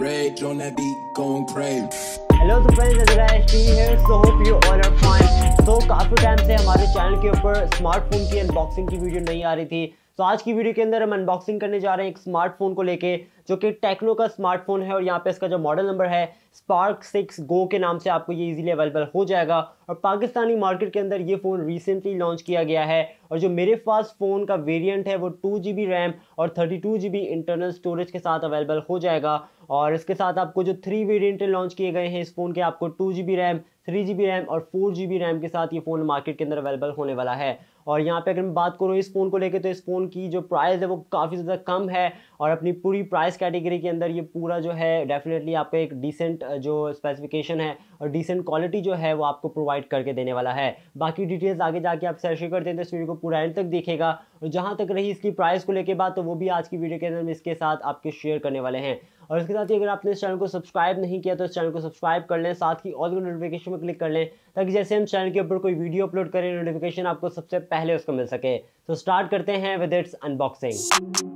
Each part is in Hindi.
Rage on that beat, going crazy. Hello तो फ्रेंड्स नजरा एच टी है so hope you all are fine तो काफ़ी टाइम से हमारे चैनल के ऊपर स्मार्टफोन की अनबॉक्सिंग की वीडियो नहीं आ रही थी तो आज की वीडियो के अंदर हम अनबॉक्सिंग करने जा रहे हैं एक स्मार्टफोन को लेके जो कि टेक्नो का स्मार्टफोन है और यहाँ पे इसका जो मॉडल नंबर है स्पार्क सिक्स गो के नाम से आपको ये इजीली अवेलेबल हो जाएगा और पाकिस्तानी मार्केट के अंदर ये फ़ोन रिसेंटली लॉन्च किया गया है और जो मेरे पास फ़ोन का वेरियंट है वो टू जी बी रैम और thirty two G B internal storage के साथ अवेलेबल हो जाएगा और इसके साथ आपको जो थ्री वेरियंट लॉन्च किए गए हैं इस फ़ोन के आपको two G B RAM three G B RAM और फोर जी बी रैम के साथ ये फ़ोन मार्केट के अंदर अवेलेबल होने वाला है और यहाँ पे अगर मैं बात करूँ इस फ़ोन को लेकर तो इस फ़ोन की जो प्राइस है वो काफ़ी ज़्यादा कम है और अपनी पूरी प्राइस कैटेगरी के अंदर ये पूरा जो है डेफिनेटली आपको एक डिसेंट जो स्पेसिफिकेशन है और डिसेंट क्वालिटी जो है वो आपको प्रोवाइड करके देने वाला है बाकी डिटेल्स आगे जाके आप सर्च कर हैं तो इस वीडियो को पूरा एंड तक देखेगा और जहाँ तक रही इसकी प्राइस को लेकर बात तो वो भी आज की वीडियो के अंदर हम इसके साथ आपके शेयर करने वाले हैं और इसके साथ ही अगर आपने इस चैनल को सब्सक्राइब नहीं किया तो इस चैनल को सब्सक्राइब कर लें साथ ही ऑल नोटिफिकेशन में क्लिक कर लें ताकि जैसे हम चैनल के ऊपर कोई वीडियो अपलोड करें नोटिफिकेशन आपको सबसे पहले उसको मिल सके तो स्टार्ट करते हैं विद इट्स अनबॉक्सिंग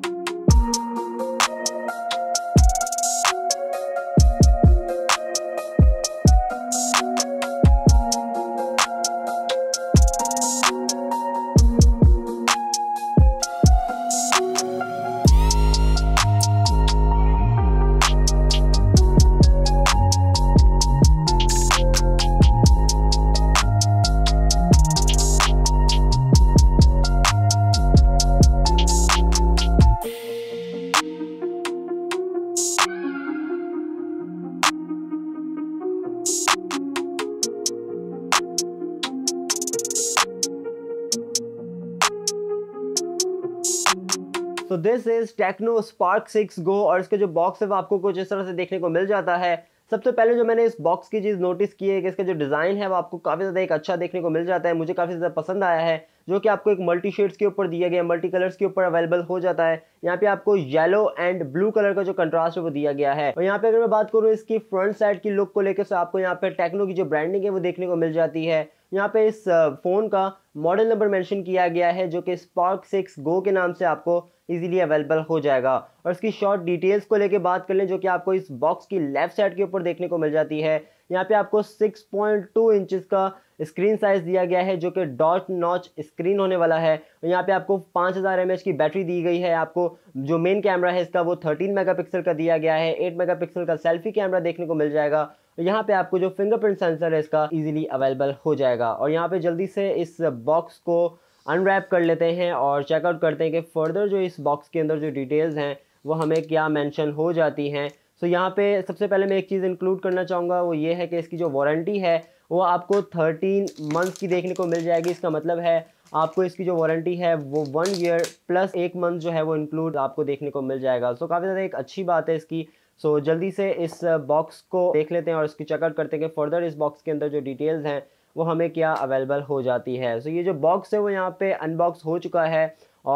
तो this is Tecno Spark six Go और इसके जो बॉक्स है वो आपको कुछ इस तरह से देखने को मिल जाता है सबसे पहले जो मैंने इस बॉक्स की चीज़ नोटिस की है कि इसका जो डिज़ाइन है वो आपको काफ़ी ज़्यादा एक अच्छा देखने को मिल जाता है मुझे काफ़ी ज़्यादा पसंद आया है जो कि आपको एक मल्टी शेड्स के ऊपर दिया गया मल्टी कलर्स के ऊपर अवेलेबल हो जाता है यहाँ पे आपको येलो एंड ब्लू कलर का जो कंट्रास्ट है वो दिया गया है और यहाँ पे अगर मैं बात करूँ इसकी फ्रंट साइड की लुक को लेकर तो आपको यहाँ पे टेक्नो की जो ब्रांडिंग है वो देखने को मिल जाती है यहाँ पे इस फ़ोन का मॉडल नंबर मेंशन किया गया है जो कि स्पार्क सिक्स गो के नाम से आपको इजीली अवेलेबल हो जाएगा और इसकी शॉर्ट डिटेल्स को लेके बात कर लें जो कि आपको इस बॉक्स की लेफ्ट साइड के ऊपर देखने को मिल जाती है यहाँ पे आपको 6.2 पॉइंट का स्क्रीन साइज दिया गया है जो कि डॉट नॉच स्क्रीन होने वाला है यहाँ पे आपको 5000 हज़ार की बैटरी दी गई है आपको जो मेन कैमरा है इसका वो 13 मेगापिक्सल का दिया गया है 8 मेगापिक्सल का सेल्फी कैमरा देखने को मिल जाएगा यहाँ पे आपको जो फिंगरप्रिंट सेंसर है इसका इजीली अवेलेबल हो जाएगा और यहाँ पे जल्दी से इस बॉक्स को अनरैप कर लेते हैं और चेकआउट करते हैं कि फर्दर जो इस बॉक्स के अंदर जो डिटेल्स हैं वो हमें क्या मेंशन हो जाती हैं सो यहाँ पे सबसे पहले मैं एक चीज़ इंक्लूड करना चाहूँगा वो ये है कि इसकी जो वारंटी है वो आपको थर्टीन मंथ्स की देखने को मिल जाएगी इसका मतलब है आपको इसकी जो वारंटी है वो वन ईयर प्लस एक मंथ जो है वो इंक्लूड आपको देखने को मिल जाएगा सो काफ़ी ज़्यादा एक अच्छी बात है इसकी सो जल्दी से इस बॉक्स को देख लेते हैं और इसकी चेकआउट करते हैं कि फर्दर इस बॉक्स के अंदर जो डिटेल्स हैं वो हमें क्या अवेलेबल हो जाती है सो ये जो बॉक्स है वो यहाँ पर अनबॉक्स हो चुका है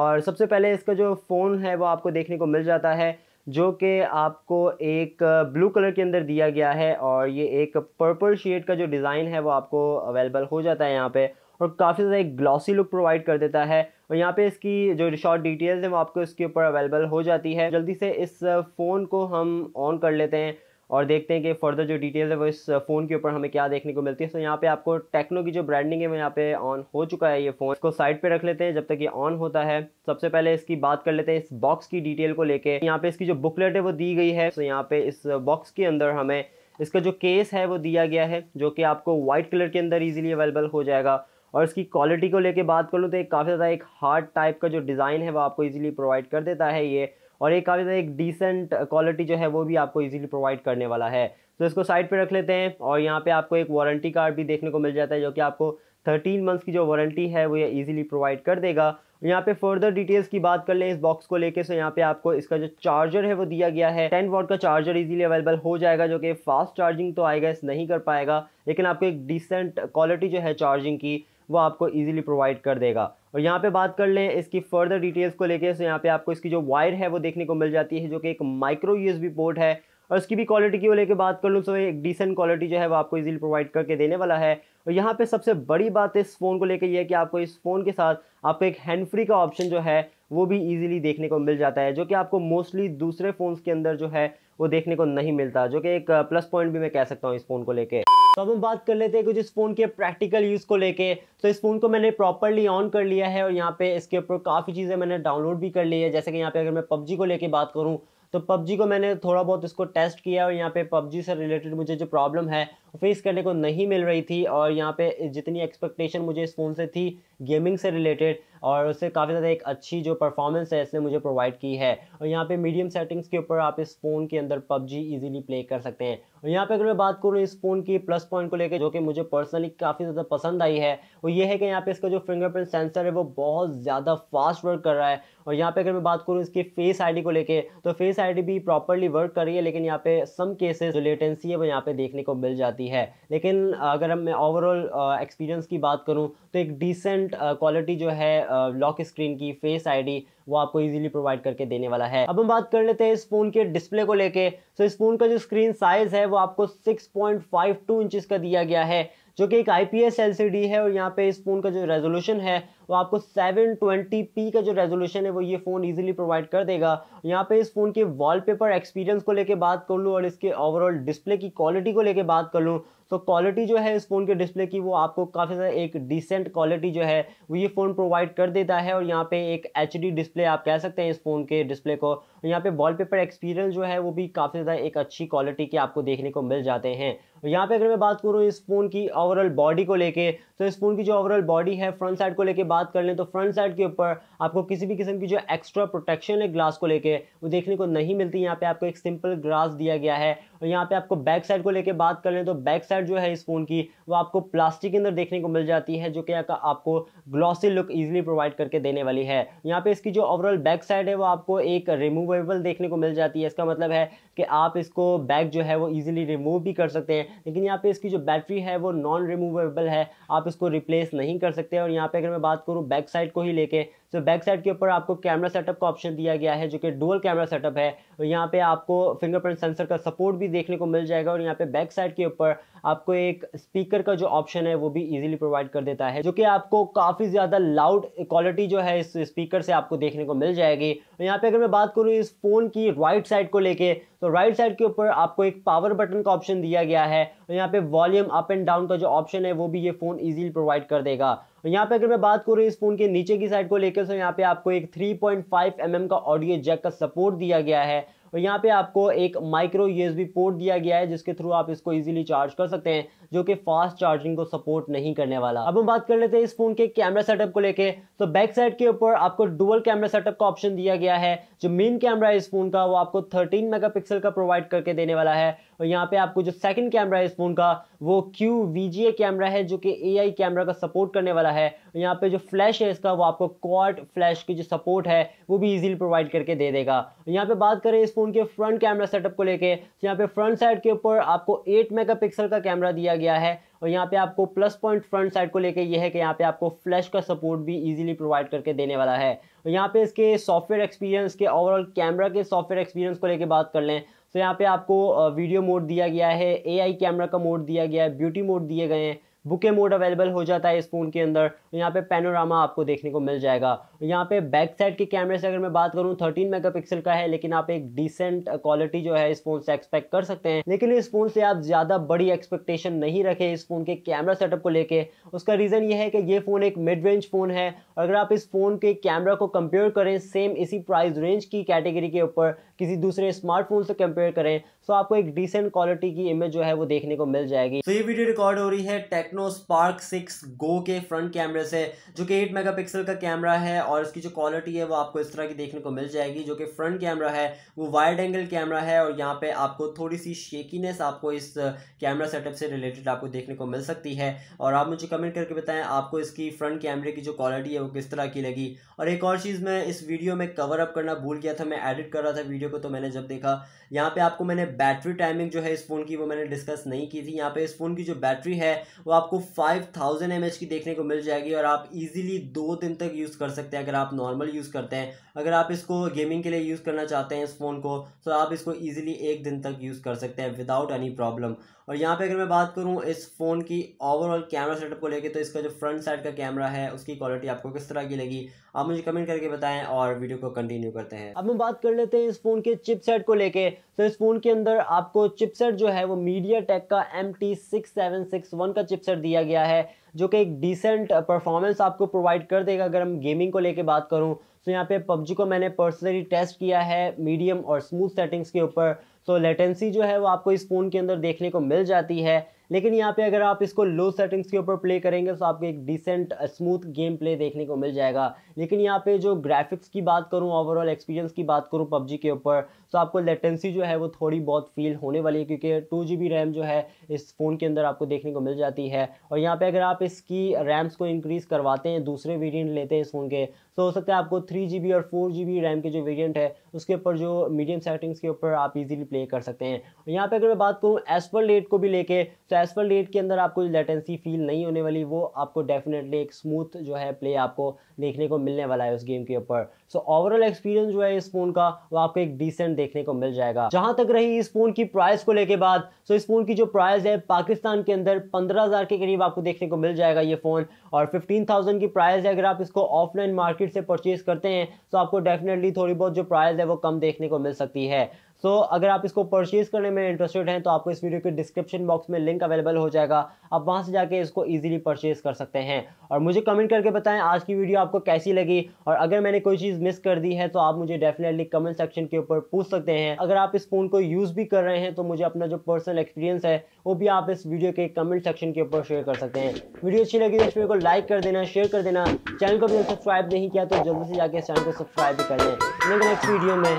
और सबसे पहले इसका जो फ़ोन है वो आपको देखने को मिल जाता है जो कि आपको एक ब्लू कलर के अंदर दिया गया है और ये एक पर्पल शेड का जो डिज़ाइन है वो आपको अवेलेबल हो जाता है यहाँ पे और काफ़ी ज़्यादा एक ग्लॉसी लुक प्रोवाइड कर देता है और यहाँ पे इसकी जो शॉर्ट डिटेल्स हैं वो आपको इसके ऊपर अवेलेबल हो जाती है जल्दी से इस फ़ोन को हम ऑन कर लेते हैं और देखते हैं कि फर्दर जो डिटेल है वो इस फ़ोन uh, के ऊपर हमें क्या देखने को मिलती है सो यहाँ पे आपको टेक्नो की जो ब्रांडिंग है वो यहाँ पे ऑन हो चुका है ये फ़ोन इसको साइड पे रख लेते हैं जब तक ये ऑन होता है सबसे पहले इसकी बात कर लेते हैं इस बॉक्स की डिटेल को लेके यहाँ पे इसकी जो बुकलेट है वो दी गई है सो यहाँ पे इस बॉक्स uh, के अंदर हमें इसका जो केस है वो दिया गया है जो कि आपको वाइट कलर के अंदर ईजिली अवेलेबल हो जाएगा और इसकी क्वालिटी को लेके बात कर लूँ तो एक काफ़ी ज़्यादा एक हार्ड टाइप का जो डिज़ाइन है वो आपको ईजिली प्रोवाइड कर देता है ये और एक काफ़ी ज़्यादा एक डिसेंट क्वालिटी जो है वो भी आपको ईजिली प्रोवाइड करने वाला है तो इसको साइड पर रख लेते हैं और यहाँ पर आपको एक वारंटी कार्ड भी देखने को मिल जाता है जो कि आपको थर्टीन मंथ्स की जो वारंटी है वो ये ईजिली प्रोवाइड कर देगा यहाँ पे फर्दर डिटेल्स की बात कर लें इस बॉक्स को लेके सो यहाँ पे आपको इसका जो चार्जर है वो दिया गया है टेन वॉट का चार्जर इजीली अवेलेबल हो जाएगा जो कि फास्ट चार्जिंग तो आएगा इस नहीं कर पाएगा लेकिन आपको एक डिसेंट क्वालिटी जो है चार्जिंग की वो आपको ईजिली प्रोवाइड कर देगा और यहाँ पे बात कर लें इसकी फर्दर डिटेल्स को लेके तो यहाँ पे आपको इसकी जो वायर है वो देखने को मिल जाती है जो कि एक माइक्रो यूएसबी पोर्ट है और इसकी भी क्वालिटी की वो लेके बात कर लूँ तो एक डिसेंट क्वालिटी जो है वो आपको इजीली प्रोवाइड करके देने वाला है और यहाँ पे सबसे बड़ी बात इस फ़ोन को लेके ये है कि आपको इस फ़ोन के साथ आपको एक हैंड फ्री का ऑप्शन जो है वो भी ईजिली देखने को मिल जाता है जो कि आपको मोस्टली दूसरे फ़ोन्स के अंदर जो है वो देखने को नहीं मिलता जो कि एक प्लस पॉइंट भी मैं कह सकता हूँ इस फ़ोन को लेके तो अब हम बात कर लेते हैं कुछ इस फ़ोन के प्रैक्टिकल यूज़ को लेके तो इस फ़ोन को मैंने प्रॉपरली ऑन कर लिया है और यहाँ पे इसके ऊपर काफ़ी चीज़ें मैंने डाउनलोड भी कर ली है जैसे कि यहाँ पे अगर मैं पबजी को लेके बात करूँ तो पबजी को मैंने थोड़ा बहुत इसको टेस्ट किया और यहाँ पे पबजी से रिलेटेड मुझे जो प्रॉब्लम है फेस करने को नहीं मिल रही थी और यहाँ पे जितनी एक्सपेक्टेशन मुझे इस फ़ोन से थी गेमिंग से रिलेटेड और उससे काफ़ी ज़्यादा एक अच्छी जो परफॉर्मेंस है इसने मुझे प्रोवाइड की है और यहाँ पे मीडियम सेटिंग्स के ऊपर आप इस फ़ोन के अंदर पबजी इजीली प्ले कर सकते हैं और यहाँ पे अगर मैं बात करूँ इस फ़ोन की प्लस पॉइंट को लेकर जो कि मुझे पर्सनली काफ़ी ज़्यादा पसंद आई है वो ये है कि यहाँ पे इसका जो फिंगरप्रिंट सेंसर है वो बहुत ज़्यादा फास्ट वर्क कर रहा है और यहाँ पे अगर मैं बात करूँ इसकी फेस आई को लेकर तो फेस आई भी प्रॉपरली वर्क कर रही है लेकिन यहाँ पे सम केसेस जो लेटेंसी है वो यहाँ पर देखने को मिल जाती है जाती है लेकिन अगर हम मैं ओवरऑल एक्सपीरियंस की बात करूँ तो एक डिसेंट क्वालिटी जो है लॉक स्क्रीन की फेस आईडी वो आपको इजीली प्रोवाइड करके देने वाला है अब हम बात कर लेते हैं इस फोन के डिस्प्ले को लेके सो so, इस फोन का जो स्क्रीन साइज है वो आपको 6.52 पॉइंट इंचेस का दिया गया है जो कि एक आईपीएस एलसीडी है और यहाँ पे इस फ़ोन का जो रेजोल्यूशन है वो आपको 720p का जो रेजोल्यूशन है वो ये फ़ोन इजीली प्रोवाइड कर देगा यहाँ पे इस फ़ोन के वॉलपेपर एक्सपीरियंस को लेके बात कर लूँ और इसके ओवरऑल डिस्प्ले की क्वालिटी को लेके बात कर लूँ तो क्वालिटी जो है इस फ़ोन के डिस्प्ले की वो आपको काफ़ी ज़्यादा एक डिसेंट क्वालिटी जो है वो ये फ़ोन प्रोवाइड कर देता है और यहाँ पे एक एच डिस्प्ले आप कह सकते हैं इस फ़ोन के डिस्प्ले को यहाँ पे वॉलपेपर एक्सपीरियंस जो है वो भी काफ़ी ज़्यादा एक अच्छी क्वालिटी के आपको देखने को मिल जाते हैं तो यहाँ पे अगर मैं बात करूँ इस फ़ोन की ओवरऑल बॉडी को लेके तो इस फ़ोन की जो ओवरऑल बॉडी है फ्रंट साइड को लेके बात कर लें तो फ्रंट साइड के ऊपर आपको किसी भी किस्म की जो एक्स्ट्रा प्रोटेक्शन है ग्लास को लेके वो देखने को नहीं मिलती यहाँ पे आपको एक सिंपल ग्लास दिया गया है और यहाँ पे आपको बैक साइड को लेके बात कर लें तो बैक साइड जो है इस फ़ोन की वो आपको प्लास्टिक के अंदर देखने को मिल जाती है जो कि आपको ग्लॉसी लुक ईजिली प्रोवाइड करके देने वाली है यहाँ पे इसकी जो ओवरऑल बैक साइड है वो आपको एक रिमूवेबल देखने को मिल जाती है इसका मतलब है कि आप इसको बैग जो है वो ईजिली रिमूव भी कर सकते हैं लेकिन यहाँ पे इसकी जो बैटरी है वो नॉन रिमूवेबल है आप इसको रिप्लेस नहीं कर सकते और यहाँ पे अगर मैं बात करूँ बैक साइड को ही लेके सो बैक साइड के ऊपर आपको कैमरा सेटअप का ऑप्शन दिया गया है जो कि डुअल कैमरा सेटअप है और यहाँ पे आपको फिंगरप्रिंट सेंसर का सपोर्ट भी देखने को मिल जाएगा और यहाँ पे बैक साइड के ऊपर आपको एक स्पीकर का जो ऑप्शन है वो भी इजीली प्रोवाइड कर देता है जो कि आपको काफ़ी ज़्यादा लाउड क्वालिटी जो है इस स्पीकर से आपको देखने को मिल जाएगी और यहाँ पे अगर मैं बात करूँ इस फ़ोन की राइट साइड को लेके तो राइट साइड के ऊपर आपको एक पावर बटन का ऑप्शन दिया गया है और यहाँ पे वॉल्यूम अप एंड डाउन का जो ऑप्शन है वो भी ये फ़ोन ईजिली प्रोवाइड कर देगा और यहाँ पे अगर मैं बात करूँ इस फोन के नीचे की साइड को लेकर तो यहाँ पे आपको एक 3.5 पॉइंट mm का ऑडियो जैक का सपोर्ट दिया गया है और यहाँ पे आपको एक माइक्रो यूएसबी पोर्ट दिया गया है जिसके थ्रू आप इसको इजीली चार्ज कर सकते हैं जो कि फास्ट चार्जिंग को सपोर्ट नहीं करने वाला अब हम बात कर लेते हैं इस फोन के कैमरा सेटअप को लेके तो बैक साइड के ऊपर आपको डुअल कैमरा सेटअप का ऑप्शन दिया गया है जो मेन कैमरा है इस फोन का वो आपको थर्टीन मेगा का प्रोवाइड करके देने वाला है और यहाँ पे आपको जो सेकंड कैमरा है इस फ़ोन का वो Q V G A camera है जो कि ए आई कैमरा का सपोर्ट करने वाला है और यहाँ पे जो फ्लैश है इसका वो आपको क्वाड फ्लैश की जो सपोर्ट है वो भी ईजिली प्रोवाइड करके दे देगा यहाँ पे बात करें इस फ़ोन के फ्रंट कैमरा सेटअप को लेके तो यहाँ पे फ्रंट साइड के ऊपर आपको एट मेगा का कैमरा दिया गया है और यहाँ पे आपको प्लस पॉइंट फ्रंट साइड को लेके ये है कि यहाँ पे आपको फ्लैश का सपोर्ट भी इजीली प्रोवाइड करके देने वाला है और यहाँ पे इसके सॉफ्टवेयर एक्सपीरियंस के ओवरऑल कैमरा के सॉफ्टवेयर एक्सपीरियंस को लेके बात कर लें सो तो यहाँ पे आपको वीडियो मोड दिया गया है ए कैमरा का मोड दिया गया है ब्यूटी मोड दिए गए हैं बुके मोड अवेलेबल हो जाता है इस फ़ोन के अंदर यहाँ पे पैनोरामा आपको देखने को मिल जाएगा यहाँ पे बैक साइड के कैमरे से अगर मैं बात करूँ 13 मेगापिक्सल का है लेकिन आप एक डिसेंट क्वालिटी जो है इस फ़ोन से एक्सपेक्ट कर सकते हैं लेकिन इस फ़ोन से आप ज़्यादा बड़ी एक्सपेक्टेशन नहीं रखें इस फ़ोन के कैमरा सेटअप को लेकर उसका रीज़न ये है कि ये फ़ोन एक मिड रेंज फ़ोन है अगर आप इस फ़ोन के कैमरा को कंपेयर करें सेम इसी प्राइस रेंज की कैटेगरी के ऊपर किसी दूसरे स्मार्टफोन से कंपेयर करें तो आपको एक डिसेंट क्वालिटी की इमेज जो है वो देखने को मिल जाएगी तो ये वीडियो रिकॉर्ड हो रही है टेक्नो स्पार्क सिक्स गो के फ्रंट कैमरे से जो कि एट मेगा का कैमरा है और इसकी जो क्वालिटी है वो आपको इस तरह की देखने को मिल जाएगी जो कि फ्रंट कैमरा है वो वाइड एंगल कैमरा है और यहाँ पे आपको थोड़ी सी शेकीनेस आपको इस कैमरा uh, सेटअप से रिलेटेड आपको देखने को मिल सकती है और आप मुझे कमेंट करके बताएं आपको इसकी फ्रंट कैमरे की जो क्वालिटी है वो किस तरह की लगी और एक और चीज़ मैं इस वीडियो में कवर अप करना भूल गया था मैं एडिट कर रहा था वीडियो को तो मैंने जब देखा यहाँ पे आपको मैंने बैटरी टाइमिंग जो है इस फ़ोन की वो मैंने डिस्कस नहीं की थी यहाँ पे इस फ़ोन की जो बैटरी है वो आपको फाइव थाउजेंड एम की देखने को मिल जाएगी और आप इजीली दो दिन तक यूज़ कर सकते हैं अगर आप नॉर्मल यूज़ करते हैं अगर आप इसको गेमिंग के लिए यूज़ करना चाहते हैं इस फ़ोन को तो आप इसको ईजिली एक दिन तक यूज़ कर सकते हैं विदाउट एनी प्रॉब्लम और यहाँ पे अगर मैं बात करूँ इस फ़ोन की ओवरऑल कैमरा सेटअप को लेके तो इसका जो फ्रंट साइड का कैमरा है उसकी क्वालिटी आपको किस तरह की लगी आप मुझे कमेंट करके बताएं और वीडियो को कंटिन्यू करते हैं अब हम बात कर लेते हैं इस फ़ोन के चिपसेट को लेके तो इस फ़ोन के अंदर आपको चिपसेट जो है वो मीडिया टेक का M T six seven six one का चिपसेट दिया गया है जो कि एक डिसेंट परफॉर्मेंस आपको प्रोवाइड कर देगा अगर हम गेमिंग को लेके बात करूँ तो यहाँ पे पबजी को मैंने पर्सनली टेस्ट किया है मीडियम और स्मूथ सेटिंग्स के ऊपर तो लेटेंसी जो है वो आपको इस फ़ोन के अंदर देखने को मिल जाती है लेकिन यहाँ पे अगर आप इसको लो सेटिंग्स के ऊपर प्ले करेंगे तो आपको एक डिसेंट स्मूथ गेम प्ले देखने को मिल जाएगा लेकिन यहाँ पे जो ग्राफिक्स की बात करूँ ओवरऑल एक्सपीरियंस की बात करूँ पबजी के ऊपर तो आपको लेटेंसी जो है वो थोड़ी बहुत फील होने वाली है क्योंकि टू जी रैम जो है इस फ़ोन के अंदर आपको देखने को मिल जाती है और यहाँ पर अगर आप इसकी रैम्स को इंक्रीज़ करवाते हैं दूसरे वेरियंट लेते हैं इस फ़ोन के तो हो सकता है आपको थ्री और फोर रैम के जो वेरियंट है उसके ऊपर जो मीडियम सेटिंग्स के ऊपर आप इजीली प्ले कर सकते हैं और यहाँ पे अगर मैं बात करूँ एसपल डेट को भी लेके तो एसपल डेट के अंदर आपको लेटेंसी फील नहीं होने वाली वो आपको डेफिनेटली एक स्मूथ जो है प्ले आपको देखने को मिलने वाला है उस गेम के ऊपर सो ओवरऑल एक्सपीरियंस जो है इस फ़ोन का वो आपको एक डिसेंट देखने को मिल जाएगा जहाँ तक रही इस फ़ोन की प्राइस को लेके बात सो तो इस फ़ोन की जो प्राइस है पाकिस्तान के अंदर पंद्रह के करीब आपको देखने को मिल जाएगा ये फ़ोन और फिफ्टीन की प्राइस है अगर आप इसको ऑफलाइन मार्केट से परचेज करते हैं तो आपको डेफिनेटली थोड़ी बहुत जो प्राइस है वो कम देखने को मिल सकती है सो so, अगर आप इसको परचेज करने में इंटरेस्टेड हैं तो आपको इस वीडियो के डिस्क्रिप्शन बॉक्स में लिंक अवेलेबल हो जाएगा आप वहां से जाके इसको इजीली परचेज कर सकते हैं और मुझे कमेंट करके बताएं आज की वीडियो आपको कैसी लगी और अगर मैंने कोई चीज़ मिस कर दी है तो आप मुझे डेफिनेटली कमेंट सेक्शन के ऊपर पूछ सकते हैं अगर आप इस फ़ोन को यूज़ भी कर रहे हैं तो मुझे अपना जो पर्सनल एक्सपीरियंस है वो भी आप इस वीडियो के कमेंट सेक्शन के ऊपर शेयर कर सकते हैं वीडियो अच्छी लगी तो इस वीडियो को लाइक कर देना शेयर कर देना चैनल को भी सब्सक्राइब नहीं किया तो जल्दी से जाकर इस चैनल को सब्सक्राइब भी कर दें नेक्स्ट वीडियो में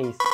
फीस